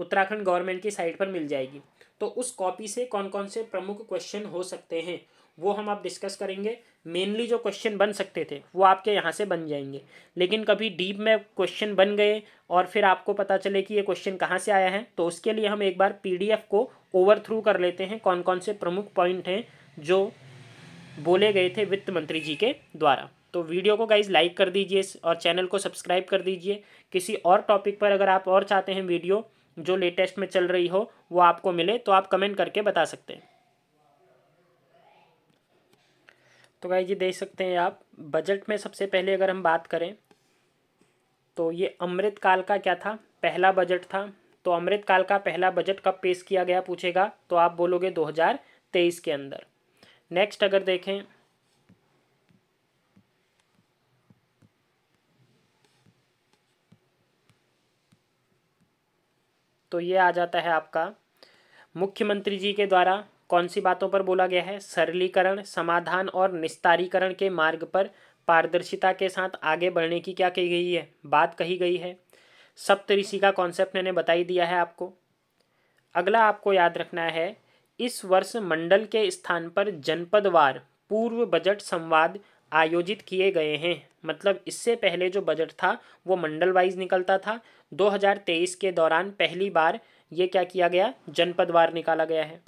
उत्तराखंड गवर्नमेंट की साइट पर मिल जाएगी तो उस कॉपी से कौन कौन से प्रमुख क्वेश्चन हो सकते हैं वो हम आप डिस्कस करेंगे मेनली जो क्वेश्चन बन सकते थे वो आपके यहाँ से बन जाएंगे लेकिन कभी डीप में क्वेश्चन बन गए और फिर आपको पता चले कि ये क्वेश्चन कहाँ से आया है तो उसके लिए हम एक बार पीडीएफ को ओवर थ्रू कर लेते हैं कौन कौन से प्रमुख पॉइंट हैं जो बोले गए थे वित्त मंत्री जी के द्वारा तो वीडियो को गाइज लाइक कर दीजिए और चैनल को सब्सक्राइब कर दीजिए किसी और टॉपिक पर अगर आप और चाहते हैं वीडियो जो लेटेस्ट में चल रही हो वो आपको मिले तो आप कमेंट करके बता सकते हैं तो भाई जी देख सकते हैं आप बजट में सबसे पहले अगर हम बात करें तो ये अमृत काल का क्या था पहला बजट था तो अमृत काल का पहला बजट कब पेश किया गया पूछेगा तो आप बोलोगे 2023 के अंदर नेक्स्ट अगर देखें तो ये आ जाता है आपका मुख्यमंत्री जी के द्वारा कौन सी बातों पर बोला गया है सरलीकरण समाधान और निस्तारीकरण के मार्ग पर पारदर्शिता के साथ आगे बढ़ने की क्या कही गई है बात कही गई है सप्तऋषि का कॉन्सेप्ट मैंने बताई दिया है आपको अगला आपको याद रखना है इस वर्ष मंडल के स्थान पर जनपदवार पूर्व बजट संवाद आयोजित किए गए हैं मतलब इससे पहले जो बजट था वो मंडल वाइज निकलता था 2023 के दौरान पहली बार ये क्या किया गया जनपदवार निकाला गया है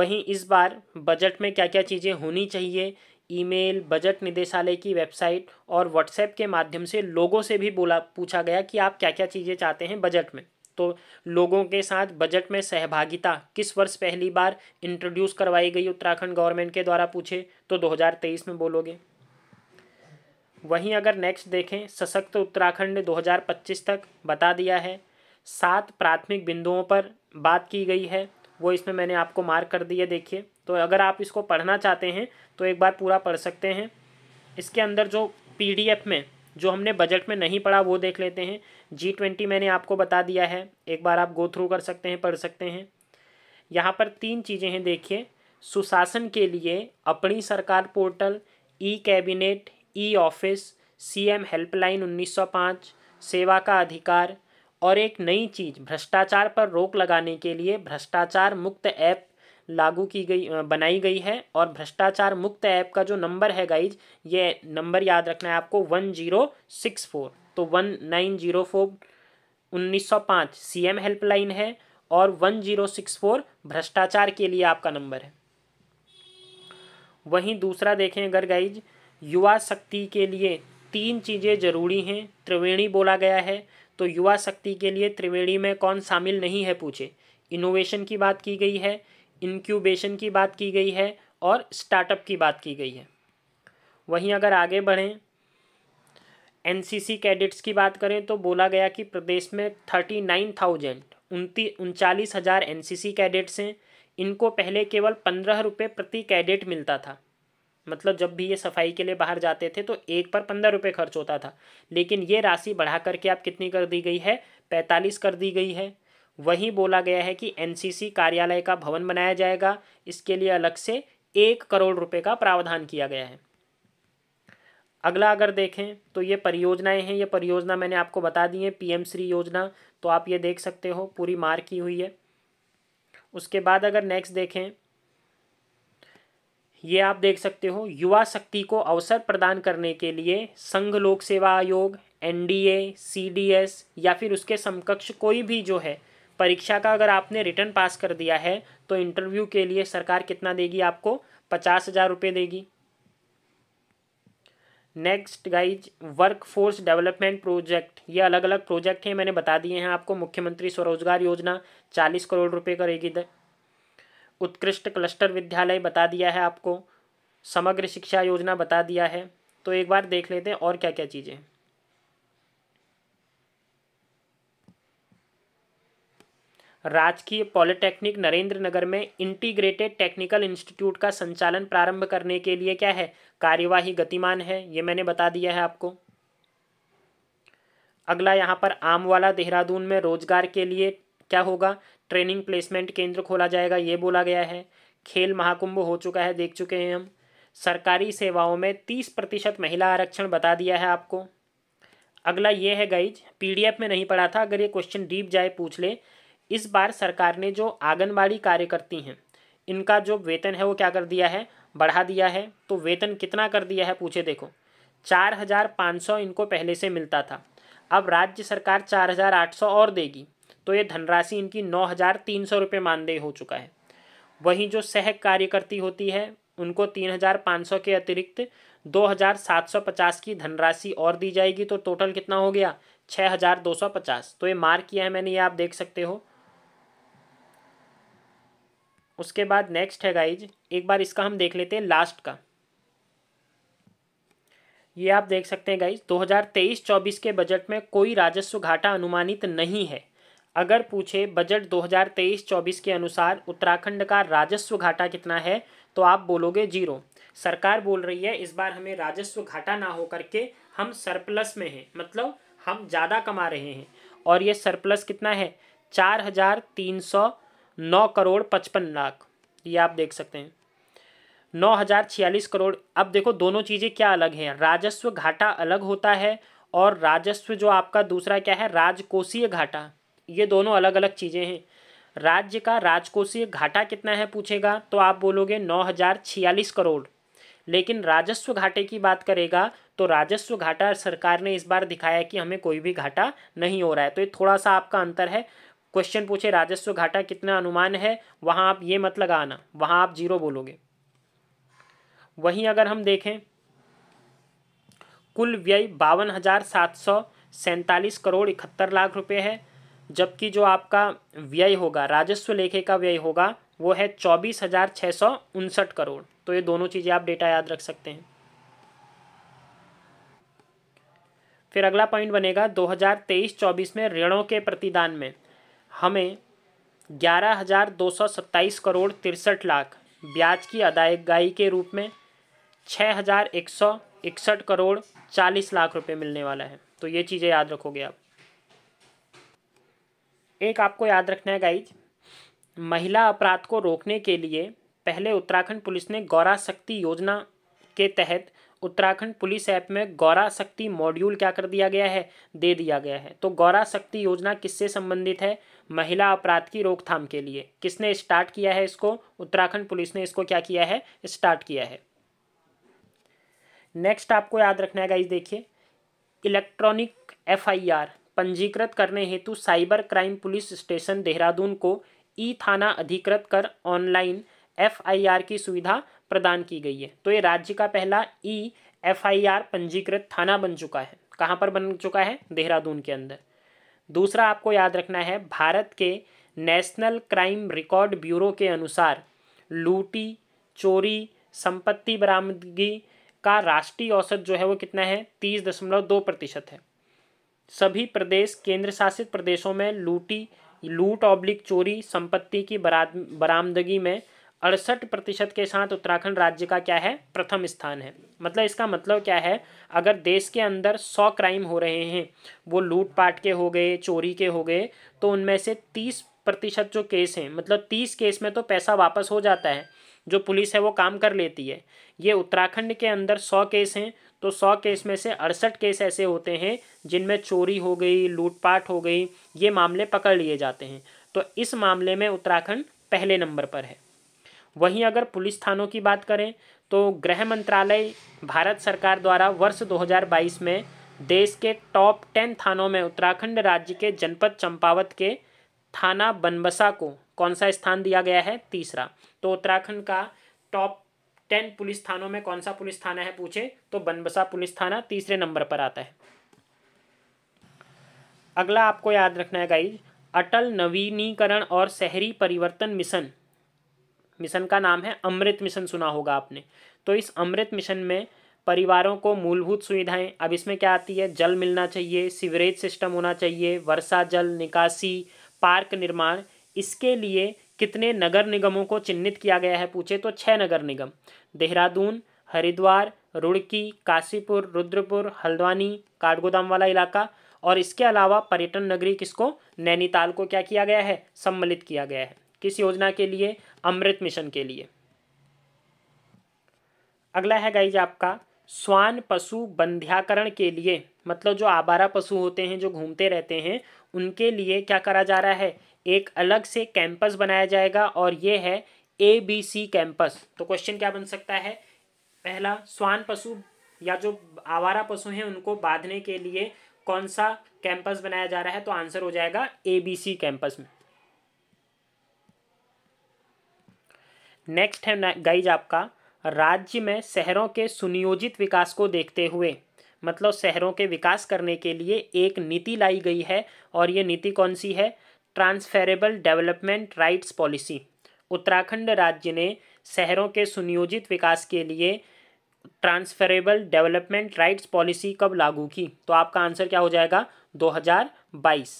वहीं इस बार बजट में क्या क्या चीज़ें होनी चाहिए ईमेल बजट निदेशालय की वेबसाइट और व्हाट्सएप के माध्यम से लोगों से भी बोला पूछा गया कि आप क्या क्या चीज़ें चाहते हैं बजट में तो लोगों के साथ बजट में सहभागिता किस वर्ष पहली बार इंट्रोड्यूस करवाई गई उत्तराखंड गवर्नमेंट के द्वारा पूछे तो 2023 में बोलोगे वहीं अगर नेक्स्ट देखें सशक्त उत्तराखंड ने 2025 तक बता दिया है सात प्राथमिक बिंदुओं पर बात की गई है वो इसमें मैंने आपको मार्क कर दिया देखिए तो अगर आप इसको पढ़ना चाहते हैं तो एक बार पूरा पढ़ सकते हैं इसके अंदर जो पी में जो हमने बजट में नहीं पढ़ा वो देख लेते हैं जी ट्वेंटी मैंने आपको बता दिया है एक बार आप गो थ्रू कर सकते हैं पढ़ सकते हैं यहाँ पर तीन चीज़ें हैं देखिए सुशासन के लिए अपनी सरकार portal e cabinet e office C helpline उन्नीस सेवा का अधिकार और एक नई चीज़ भ्रष्टाचार पर रोक लगाने के लिए भ्रष्टाचार मुक्त ऐप लागू की गई बनाई गई है और भ्रष्टाचार मुक्त ऐप का जो नंबर है गाइज ये नंबर याद रखना है आपको वन जीरो सिक्स फोर तो वन नाइन जीरो फोर उन्नीस सौ पाँच सी एम हेल्पलाइन है और वन जीरो सिक्स फोर भ्रष्टाचार के लिए आपका नंबर है वहीं दूसरा देखें अगर गाइज युवा शक्ति के लिए तीन चीज़ें जरूरी हैं त्रिवेणी बोला गया है तो युवा शक्ति के लिए त्रिवेणी में कौन शामिल नहीं है पूछे इनोवेशन की बात की गई है इंक्यूबेशन की बात की गई है और स्टार्टअप की बात की गई है वहीं अगर आगे बढ़ें एनसीसी कैडेट्स की बात करें तो बोला गया कि प्रदेश में थर्टी नाइन थाउजेंड उनती उनचालीस हज़ार एन कैडेट्स हैं इनको पहले केवल पंद्रह रुपये प्रति कैडेट मिलता था मतलब जब भी ये सफाई के लिए बाहर जाते थे तो एक पर पंद्रह रुपये खर्च होता था लेकिन ये राशि बढ़ा करके आप कितनी कर दी गई है पैंतालीस कर दी गई है वहीं बोला गया है कि एनसीसी कार्यालय का भवन बनाया जाएगा इसके लिए अलग से एक करोड़ रुपए का प्रावधान किया गया है अगला अगर देखें तो ये परियोजनाएं हैं ये परियोजना मैंने आपको बता दी है पीएम श्री योजना तो आप ये देख सकते हो पूरी मार की हुई है उसके बाद अगर नेक्स्ट देखें ये आप देख सकते हो युवा शक्ति को अवसर प्रदान करने के लिए संघ लोक सेवा आयोग एनडीए सीडीएस या फिर उसके समकक्ष कोई भी जो है परीक्षा का अगर आपने रिटर्न पास कर दिया है तो इंटरव्यू के लिए सरकार कितना देगी आपको पचास हज़ार रुपये देगी next guys workforce development project ये अलग अलग प्रोजेक्ट हैं मैंने बता दिए हैं आपको मुख्यमंत्री स्वरोजगार योजना चालीस करोड़ रुपये करेगी द उत्कृष्ट क्लस्टर विद्यालय बता दिया है आपको समग्र शिक्षा योजना बता दिया है तो एक बार देख लेते हैं और क्या क्या चीज़ें राजकीय पॉलिटेक्निक नरेंद्र नगर में इंटीग्रेटेड टेक्निकल इंस्टीट्यूट का संचालन प्रारंभ करने के लिए क्या है कार्यवाही गतिमान है ये मैंने बता दिया है आपको अगला यहाँ पर आम वाला देहरादून में रोजगार के लिए क्या होगा ट्रेनिंग प्लेसमेंट केंद्र खोला जाएगा ये बोला गया है खेल महाकुंभ हो चुका है देख चुके हैं हम सरकारी सेवाओं में तीस प्रतिशत महिला आरक्षण बता दिया है आपको अगला ये है गाइज पीडीएफ में नहीं पढ़ा था अगर ये क्वेश्चन डीप जाए पूछ ले इस बार सरकार ने जो आंगनबाड़ी कार्यकर्ती हैं इनका जो वेतन है वो क्या कर दिया है बढ़ा दिया है तो वेतन कितना कर दिया है पूछे देखो चार हज़ार पाँच सौ इनको पहले से मिलता था अब राज्य सरकार चार हज़ार आठ सौ और देगी तो ये धनराशि इनकी नौ हज़ार तीन सौ रुपये मानदेय हो चुका है वहीं जो सह कार्यकर्ती होती है उनको तीन हज़ार पाँच सौ के अतिरिक्त दो हज़ार सात सौ पचास की धनराशि और दी जाएगी तो टोटल कितना हो गया छः हज़ार दो सौ पचास तो ये मार्क किया है मैंने ये आप देख सकते हो उसके बाद नेक्स्ट है गाइज एक बार इसका हम देख लेते हैं लास्ट का ये आप देख सकते हैं गाइज 2023-24 के बजट में कोई राजस्व घाटा अनुमानित नहीं है अगर पूछे बजट 2023-24 के अनुसार उत्तराखंड का राजस्व घाटा कितना है तो आप बोलोगे जीरो सरकार बोल रही है इस बार हमें राजस्व घाटा ना हो करके हम सरप्लस में हैं मतलब हम ज़्यादा कमा रहे हैं और ये सरप्लस कितना है चार हज़ार तीन सौ नौ करोड़ पचपन लाख ये आप देख सकते हैं नौ हज़ार छियालीस करोड़ अब देखो दोनों चीज़ें क्या अलग हैं राजस्व घाटा अलग होता है और राजस्व जो आपका दूसरा क्या है राजकोषीय घाटा ये दोनों अलग अलग चीज़ें हैं राज्य का राजकोषीय घाटा कितना है पूछेगा तो आप बोलोगे नौ हज़ार छियालीस करोड़ लेकिन राजस्व घाटे की बात करेगा तो राजस्व घाटा सरकार ने इस बार दिखाया कि हमें कोई भी घाटा नहीं हो रहा है तो ये थोड़ा सा आपका अंतर है क्वेश्चन पूछे राजस्व घाटा कितना अनुमान है वहाँ आप ये मत लगाना वहाँ आप जीरो बोलोगे वहीं अगर हम देखें कुल व्यय बावन हज़ार सात सौ सैंतालीस करोड़ इकहत्तर लाख रुपए है जबकि जो आपका व्यय होगा राजस्व लेखे का व्यय होगा वो है चौबीस हज़ार छः सौ उनसठ करोड़ तो ये दोनों चीज़ें आप डेटा याद रख सकते हैं फिर अगला पॉइंट बनेगा 2023-24 में ऋणों के प्रतिदान में हमें ग्यारह हज़ार दो सौ सत्ताईस करोड़ तिरसठ लाख ब्याज की अदायगी के रूप में छः हज़ार एक सौ इकसठ करोड़ चालीस लाख रुपए मिलने वाला है तो ये चीज़ें याद रखोगे आप एक आपको याद रखना है गाइज महिला अपराध को रोकने के लिए पहले उत्तराखंड पुलिस ने गौरा शक्ति योजना के तहत उत्तराखंड पुलिस ऐप में गौरा शक्ति मॉड्यूल क्या कर दिया गया है दे दिया गया है तो गौरा शक्ति योजना किससे संबंधित है महिला अपराध की रोकथाम के लिए किसने स्टार्ट किया है इसको उत्तराखंड पुलिस ने इसको क्या किया है स्टार्ट किया है नेक्स्ट आपको याद रखना है गाइज देखिए इलेक्ट्रॉनिक एफ पंजीकृत करने हेतु cyber crime police station Dehradun को ई थाना अधिकृत कर ऑनलाइन एफ की सुविधा प्रदान की गई है तो ये राज्य का पहला ई e आर पंजीकृत थाना बन चुका है कहाँ पर बन चुका है देहरादून के अंदर दूसरा आपको याद रखना है भारत के नेशनल क्राइम रिकॉर्ड ब्यूरो के अनुसार लूटी चोरी संपत्ति बरामदगी का राष्ट्रीय औसत जो है वो कितना है तीस दशमलव दो प्रतिशत है सभी प्रदेश केंद्र शासित प्रदेशों में लूटी लूट ऑब्लिक चोरी संपत्ति की बरामदगी में अड़सठ प्रतिशत के साथ उत्तराखंड राज्य का क्या है प्रथम स्थान है मतलब इसका मतलब क्या है अगर देश के अंदर सौ क्राइम हो रहे हैं वो लूटपाट के हो गए चोरी के हो गए तो उनमें से तीस प्रतिशत जो केस हैं मतलब तीस केस में तो पैसा वापस हो जाता है जो पुलिस है वो काम कर लेती है ये उत्तराखंड के अंदर सौ केस हैं तो सौ केस में से अड़सठ केस ऐसे होते हैं जिनमें चोरी हो गई लूटपाट हो गई ये मामले पकड़ लिए जाते हैं तो इस मामले में उत्तराखंड पहले नंबर पर है वहीं अगर पुलिस थानों की बात करें तो गृह मंत्रालय भारत सरकार द्वारा वर्ष 2022 में देश के टॉप टेन थानों में उत्तराखंड राज्य के जनपद चंपावत के थाना बनबसा को कौन सा स्थान दिया गया है तीसरा तो उत्तराखंड का टॉप टेन पुलिस थानों में कौन सा पुलिस थाना है पूछे तो बनबसा पुलिस थाना तीसरे नंबर पर आता है अगला आपको याद रखना है गाइज अटल नवीनीकरण और शहरी परिवर्तन मिशन मिशन का नाम है अमृत मिशन सुना होगा आपने तो इस अमृत मिशन में परिवारों को मूलभूत सुविधाएं अब इसमें क्या आती है जल मिलना चाहिए सीवरेज सिस्टम होना चाहिए वर्षा जल निकासी पार्क निर्माण इसके लिए कितने नगर निगमों को चिन्हित किया गया है पूछे तो छः नगर निगम देहरादून हरिद्वार रुड़की काशीपुर रुद्रपुर हल्द्वानी काठगोदाम वाला इलाका और इसके अलावा पर्यटन नगरी किसको नैनीताल को क्या किया गया है सम्मिलित किया गया है किस योजना के लिए अमृत मिशन के लिए अगला है गाइज आपका स्वान पशु बंध्याकरण के लिए मतलब जो आबारा पशु होते हैं जो घूमते रहते हैं उनके लिए क्या करा जा रहा है एक अलग से कैंपस बनाया जाएगा और ये है ए बी सी कैंपस तो क्वेश्चन क्या बन सकता है पहला स्वान पशु या जो आवारा पशु हैं उनको बांधने के लिए कौन सा कैंपस बनाया जा रहा है तो आंसर हो जाएगा ए बी सी कैंपस में नेक्स्ट है गाइज आपका राज्य में शहरों के सुनियोजित विकास को देखते हुए मतलब शहरों के विकास करने के लिए एक नीति लाई गई है और ये नीति कौन सी है transferable development rights policy Uttarakhand राज्य ने शहरों के सुनियोजित विकास के लिए ट्रांसफरेबल डेवलपमेंट राइट्स पॉलिसी कब लागू की तो आपका आंसर क्या हो जाएगा 2022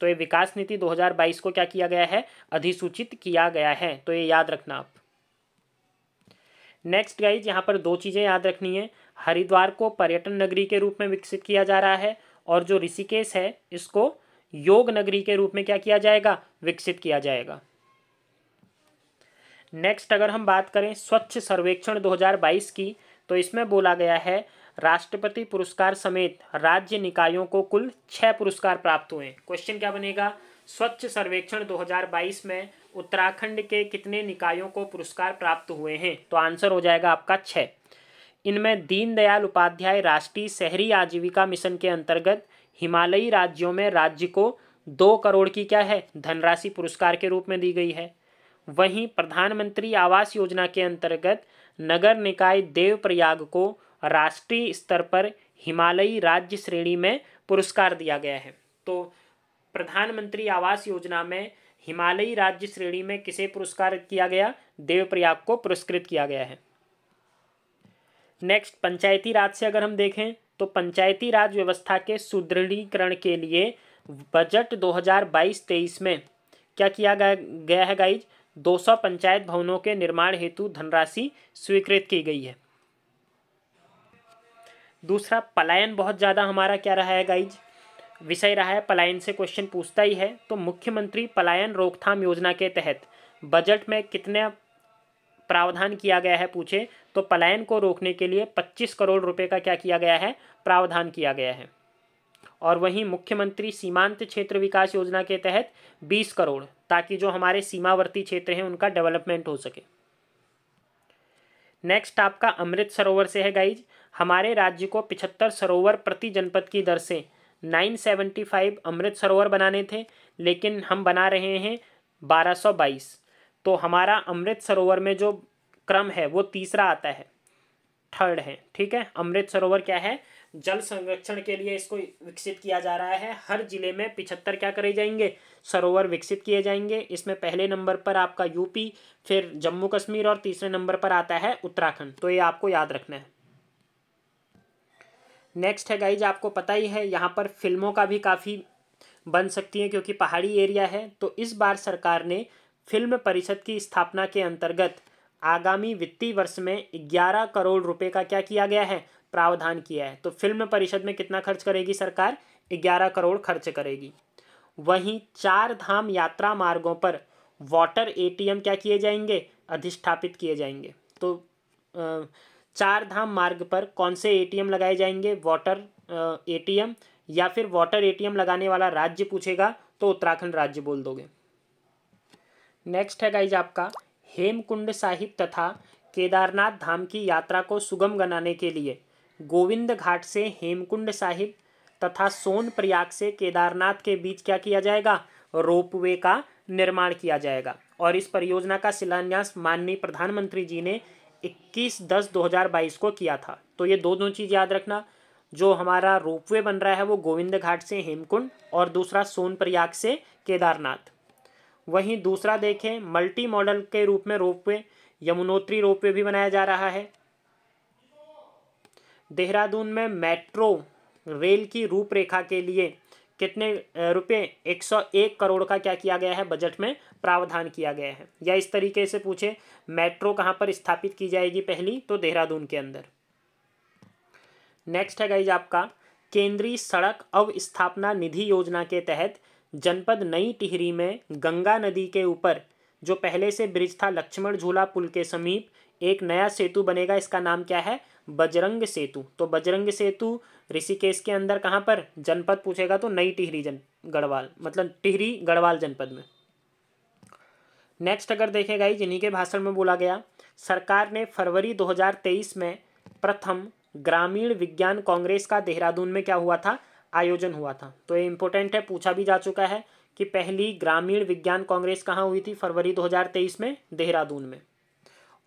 तो ये विकास नीति 2022 को क्या किया गया है अधिसूचित किया गया है तो ये याद रखना आप नेक्स्ट गाइज यहाँ पर दो चीज़ें याद रखनी है हरिद्वार को पर्यटन नगरी के रूप में विकसित किया जा रहा है और जो ऋषिकेश है इसको योग नगरी के रूप में क्या किया जाएगा विकसित किया जाएगा नेक्स्ट अगर हम बात करें स्वच्छ सर्वेक्षण 2022 की तो इसमें बोला गया है राष्ट्रपति पुरस्कार समेत राज्य निकायों को कुल छः पुरस्कार प्राप्त हुए क्वेश्चन क्या बनेगा स्वच्छ सर्वेक्षण 2022 में उत्तराखंड के कितने निकायों को पुरस्कार प्राप्त हुए हैं तो आंसर हो जाएगा आपका छः इनमें दीनदयाल उपाध्याय राष्ट्रीय शहरी आजीविका मिशन के अंतर्गत हिमालयी राज्यों में राज्य को दो करोड़ की क्या है धनराशि पुरस्कार के रूप में दी गई है वहीं प्रधानमंत्री आवास योजना के अंतर्गत नगर निकाय देवप्रयाग को राष्ट्रीय स्तर पर हिमालयी राज्य श्रेणी में पुरस्कार दिया गया है तो प्रधानमंत्री आवास योजना में हिमालयी राज्य श्रेणी में किसे पुरस्कार किया गया देवप्रयाग को पुरस्कृत किया गया है नेक्स्ट पंचायती राज से अगर हम देखें तो पंचायती राज व्यवस्था के सुदृढ़ीकरण के लिए बजट 2022-23 में क्या किया गया है गाइज 200 पंचायत भवनों के निर्माण हेतु धनराशि स्वीकृत की गई है दूसरा पलायन बहुत ज़्यादा हमारा क्या रहा है गाइज विषय रहा है पलायन से क्वेश्चन पूछता ही है तो मुख्यमंत्री पलायन रोकथाम योजना के तहत बजट में कितने प्रावधान किया गया है पूछे तो पलायन को रोकने के लिए 25 करोड़ रुपए का क्या किया गया है प्रावधान किया गया है और वहीं मुख्यमंत्री सीमांत क्षेत्र विकास योजना के तहत 20 करोड़ ताकि जो हमारे सीमावर्ती क्षेत्र हैं उनका डेवलपमेंट हो सके नेक्स्ट आपका अमृत सरोवर से है गाइज हमारे राज्य को पिछहत्तर सरोवर प्रति जनपद की दर से नाइन सेवेंटी फाइव अमृत सरोवर बनाने थे लेकिन हम बना रहे हैं बारह सौ बाईस तो हमारा अमृत सरोवर में जो क्रम है वो तीसरा आता है थर्ड है ठीक है अमृत सरोवर क्या है जल संरक्षण के लिए इसको विकसित किया जा रहा है हर जिले में पिछहत्तर क्या करे जाएंगे सरोवर विकसित किए जाएंगे इसमें पहले नंबर पर आपका यूपी फिर जम्मू कश्मीर और तीसरे नंबर पर आता है उत्तराखंड तो ये आपको याद रखना है नेक्स्ट है गाइज आपको पता ही है यहाँ पर फिल्मों का भी काफ़ी बन सकती हैं क्योंकि पहाड़ी एरिया है तो इस बार सरकार ने फिल्म परिषद की स्थापना के अंतर्गत आगामी वित्तीय वर्ष में 11 करोड़ रुपए का क्या किया गया है प्रावधान किया है तो फिल्म परिषद में कितना खर्च करेगी सरकार 11 करोड़ खर्च करेगी वहीं चार धाम यात्रा मार्गों पर वाटर एटीएम क्या किए जाएंगे अधिष्ठापित किए जाएंगे तो आ, चार धाम मार्ग पर कौन से एटीएम लगाए जाएंगे वाटर एटीएम या फिर वाटर एटीएम लगाने वाला राज्य पूछेगा तो उत्तराखंड राज्य बोल दोगे नेक्स्ट है गाइज आपका हेमकुंड साहिब तथा केदारनाथ धाम की यात्रा को सुगम बनाने के लिए गोविंद घाट से हेमकुंड साहिब तथा सोन प्रयाग से केदारनाथ के बीच क्या किया जाएगा रोपवे का निर्माण किया जाएगा और इस परियोजना का शिलान्यास माननीय प्रधानमंत्री जी ने इक्कीस दस दो हज़ार बाईस को किया था तो ये दोनों चीज़ याद रखना जो हमारा रोपवे बन रहा है वो गोविंद घाट से हेमकुंड और दूसरा सोन प्रयाग से केदारनाथ वहीं दूसरा देखें मल्टी मॉडल के रूप में रोपवे यमुनोत्री रोपवे भी बनाया जा रहा है देहरादून में मेट्रो रेल की रूपरेखा के लिए कितने रुपए 101 करोड़ का क्या किया गया है बजट में प्रावधान किया गया है या इस तरीके से पूछे मेट्रो कहाँ पर स्थापित की जाएगी पहली तो देहरादून के अंदर नेक्स्ट है गाइज आपका केंद्रीय सड़क अवस्थापना निधि योजना के तहत जनपद नई टिहरी में गंगा नदी के ऊपर जो पहले से ब्रिज था लक्ष्मण झूला पुल के समीप एक नया सेतु बनेगा इसका नाम क्या है बजरंग सेतु तो बजरंग सेतु ऋषिकेश के अंदर कहाँ पर जनपद पूछेगा तो नई टिहरी जन गढ़वाल मतलब टिहरी गढ़वाल जनपद में नेक्स्ट अगर देखेगा इन्हीं के भाषण में बोला गया सरकार ने फरवरी 2023 में प्रथम ग्रामीण विज्ञान कांग्रेस का देहरादून में क्या हुआ था आयोजन हुआ था तो ये इम्पोर्टेंट है पूछा भी जा चुका है कि पहली ग्रामीण विज्ञान कांग्रेस कहाँ हुई थी फरवरी 2023 में देहरादून में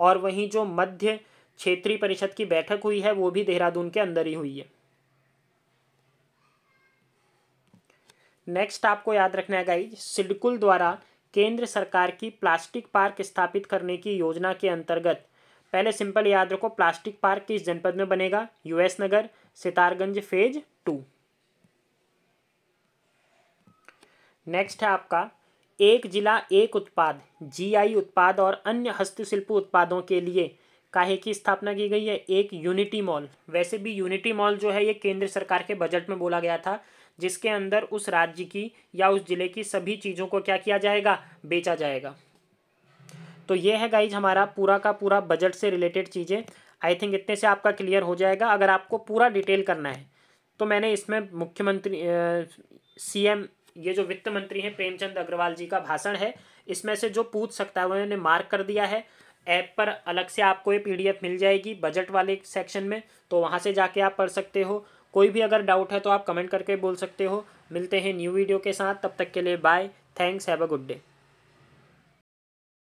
और वहीं जो मध्य क्षेत्रीय परिषद की बैठक हुई है वो भी देहरादून के अंदर ही हुई है नेक्स्ट आपको याद रखना है गाइज सिडकुल द्वारा केंद्र सरकार की प्लास्टिक पार्क स्थापित करने की योजना के अंतर्गत पहले सिंपल याद रखो प्लास्टिक पार्क किस जनपद में बनेगा US Nagar Sitarganj phase two next है आपका एक जिला एक उत्पाद जीआई उत्पाद और अन्य हस्तशिल्प उत्पादों के लिए काहे की स्थापना की गई है एक यूनिटी मॉल वैसे भी यूनिटी मॉल जो है ये केंद्र सरकार के बजट में बोला गया था जिसके अंदर उस राज्य की या उस ज़िले की सभी चीज़ों को क्या किया जाएगा बेचा जाएगा तो ये है गाइज हमारा पूरा का पूरा बजट से रिलेटेड चीज़ें आई थिंक इतने से आपका क्लियर हो जाएगा अगर आपको पूरा डिटेल करना है तो मैंने इसमें मुख्यमंत्री सीएम ये जो वित्त मंत्री हैं प्रेमचंद अग्रवाल जी का भाषण है इसमें से जो पूछ सकता है उन्होंने मार्क कर दिया है ऐप पर अलग से आपको ये पीडीएफ मिल जाएगी बजट वाले सेक्शन में तो वहाँ से जाके आप पढ़ सकते हो कोई भी अगर डाउट है तो आप कमेंट करके बोल सकते हो मिलते हैं न्यू वीडियो के साथ तब तक के लिए bye thanks have a good day